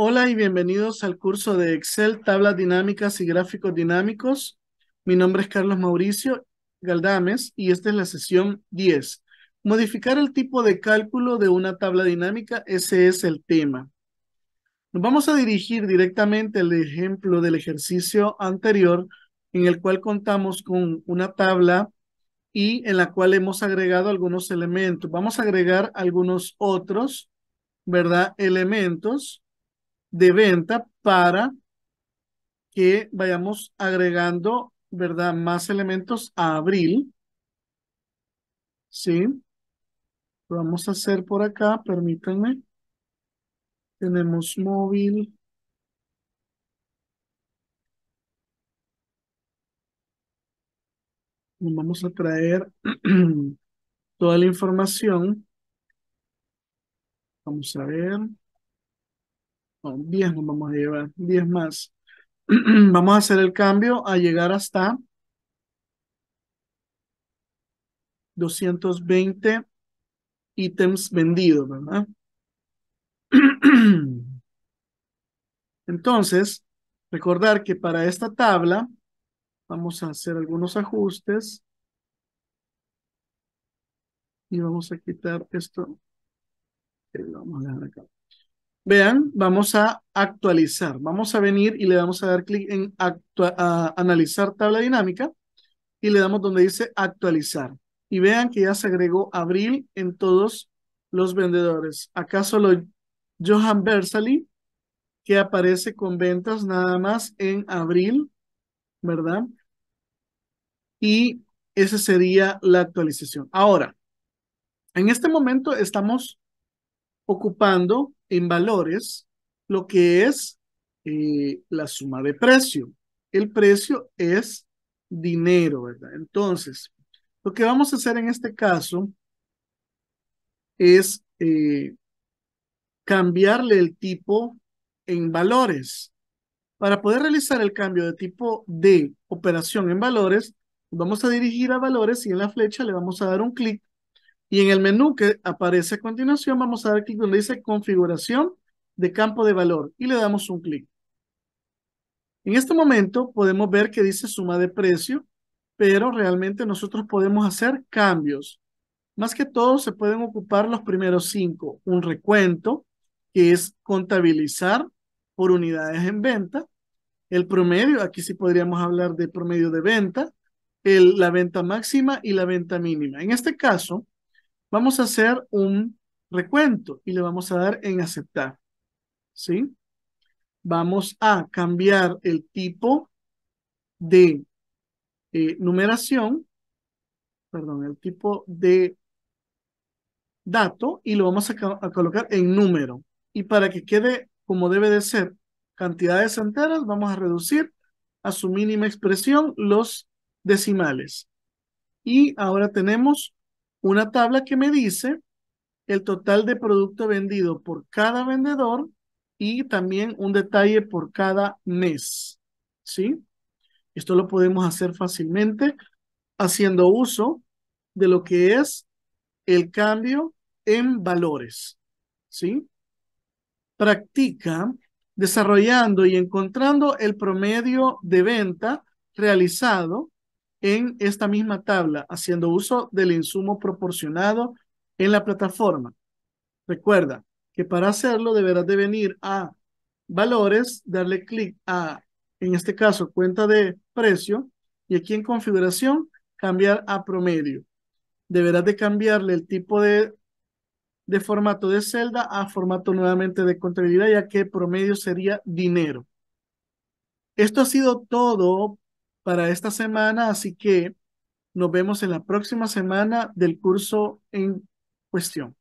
Hola y bienvenidos al curso de Excel, tablas dinámicas y gráficos dinámicos. Mi nombre es Carlos Mauricio Galdames y esta es la sesión 10. Modificar el tipo de cálculo de una tabla dinámica, ese es el tema. Nos vamos a dirigir directamente al ejemplo del ejercicio anterior en el cual contamos con una tabla y en la cual hemos agregado algunos elementos. Vamos a agregar algunos otros, ¿verdad? Elementos de venta para que vayamos agregando, ¿verdad? Más elementos a abril. ¿Sí? Lo vamos a hacer por acá, permítanme. Tenemos móvil. Nos vamos a traer toda la información. Vamos a ver. 10 nos vamos a llevar, 10 más. vamos a hacer el cambio a llegar hasta 220 ítems vendidos, ¿verdad? Entonces, recordar que para esta tabla vamos a hacer algunos ajustes y vamos a quitar esto. Lo vamos a dejar acá. Vean, vamos a actualizar. Vamos a venir y le vamos a dar clic en analizar tabla dinámica y le damos donde dice actualizar. Y vean que ya se agregó abril en todos los vendedores. Acá solo Johan Bersali, que aparece con ventas nada más en abril, ¿verdad? Y esa sería la actualización. Ahora, en este momento estamos ocupando en valores lo que es eh, la suma de precio. El precio es dinero, ¿verdad? Entonces, lo que vamos a hacer en este caso es eh, cambiarle el tipo en valores. Para poder realizar el cambio de tipo de operación en valores, vamos a dirigir a valores y en la flecha le vamos a dar un clic y en el menú que aparece a continuación, vamos a dar clic donde dice configuración de campo de valor y le damos un clic. En este momento podemos ver que dice suma de precio, pero realmente nosotros podemos hacer cambios. Más que todo se pueden ocupar los primeros cinco. Un recuento, que es contabilizar por unidades en venta. El promedio, aquí sí podríamos hablar de promedio de venta, el, la venta máxima y la venta mínima. En este caso, Vamos a hacer un recuento y le vamos a dar en aceptar. ¿Sí? Vamos a cambiar el tipo de eh, numeración, perdón, el tipo de dato y lo vamos a, a colocar en número. Y para que quede como debe de ser, cantidades enteras, vamos a reducir a su mínima expresión los decimales. Y ahora tenemos una tabla que me dice el total de producto vendido por cada vendedor y también un detalle por cada mes. ¿Sí? Esto lo podemos hacer fácilmente haciendo uso de lo que es el cambio en valores. ¿Sí? Practica desarrollando y encontrando el promedio de venta realizado en esta misma tabla, haciendo uso del insumo proporcionado en la plataforma. Recuerda que para hacerlo deberás de venir a valores, darle clic a, en este caso, cuenta de precio, y aquí en configuración, cambiar a promedio. Deberás de cambiarle el tipo de, de formato de celda a formato nuevamente de contabilidad, ya que promedio sería dinero. Esto ha sido todo para esta semana, así que nos vemos en la próxima semana del curso en cuestión.